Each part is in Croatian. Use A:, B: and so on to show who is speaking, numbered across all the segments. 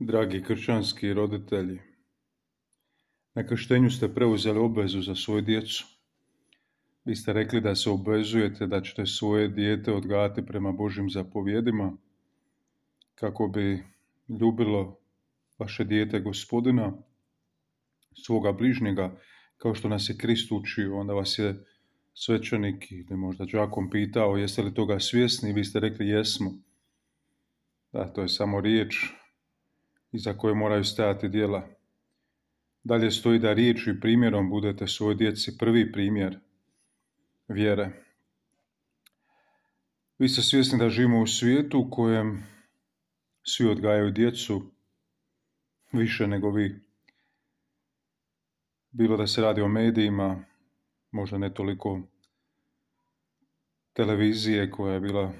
A: Dragi kršćanski roditelji, na krštenju ste preuzeli obvezu za svoju djecu. Vi ste rekli da se obvezujete da ćete svoje dijete odgajati prema Božim zapovjedima kako bi ljubilo vaše dijete gospodina, svoga bližnjega, kao što nas je Krist učio. Onda vas je svećenik ili možda đakom pitao jeste li toga svjesni i vi ste rekli jesmo. Da, to je samo riječ, iza koje moraju stajati djela. Dalje stoji da riječ i primjerom budete svoj djeci prvi primjer vjere. Vi ste svjesni da živimo u svijetu u kojem svi odgajaju djecu više nego vi. Bilo da se radi o medijima, možda ne toliko televizije koja je bila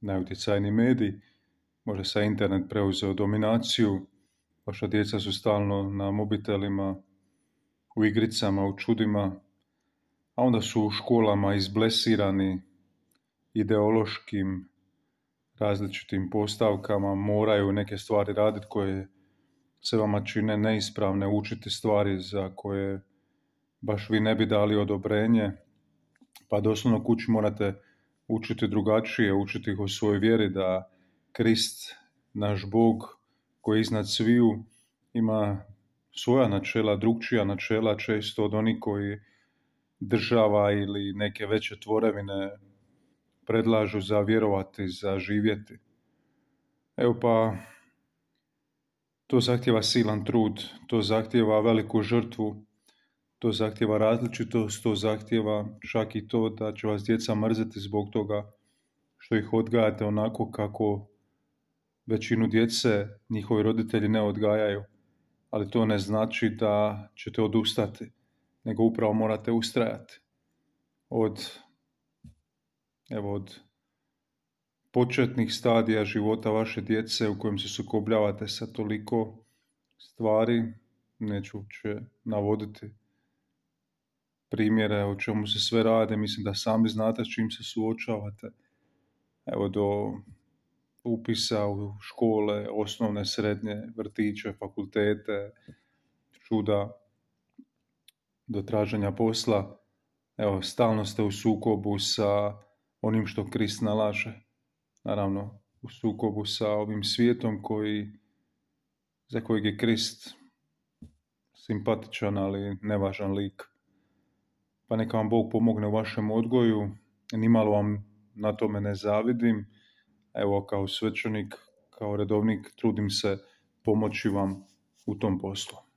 A: najutjecajniji medij, možda sa internet preuzeo dominaciju, vaša djeca su stalno na mobitelima, u igricama, u čudima, a onda su u školama izblesirani ideološkim različitim postavkama, moraju neke stvari raditi koje se vama čine neispravne, učiti stvari za koje baš vi ne bi dali odobrenje, pa doslovno kući morate učiti drugačije, učiti ih o svojoj vjeri da Krist, naš Bog, koji iznad sviju, ima svoja načela, drugčija načela često od onih koji država ili neke veće tvorevine predlažu za vjerovati, za živjeti. Evo pa, to zahtjeva silan trud, to zahtjeva veliku žrtvu, to zahtjeva različitost, to zahtjeva čak i to da će vas djeca mrziti zbog toga što ih odgajate onako kako većinu djece njihovi roditelji ne odgajaju, ali to ne znači da ćete odustati, nego upravo morate ustrajati od, evo, od početnih stadija života vaše djece u kojem se sukobljavate sa toliko stvari, neću uopće navoditi primjere o čemu se sve rade, mislim da sami znate s čim se suočavate, evo do upisa u škole, osnovne, srednje, vrtiće, fakultete, čuda do traženja posla. Evo, stalno ste u sukobu sa onim što Krist nalaže. Naravno, u sukobu sa ovim svijetom koji, za kojeg je Krist simpatičan, ali nevažan lik. Pa neka vam Bog pomogne u vašem odgoju. Nimalo vam na tome ne zavidim evo kao svećenik, kao redovnik trudim se pomoći vam u tom poslu.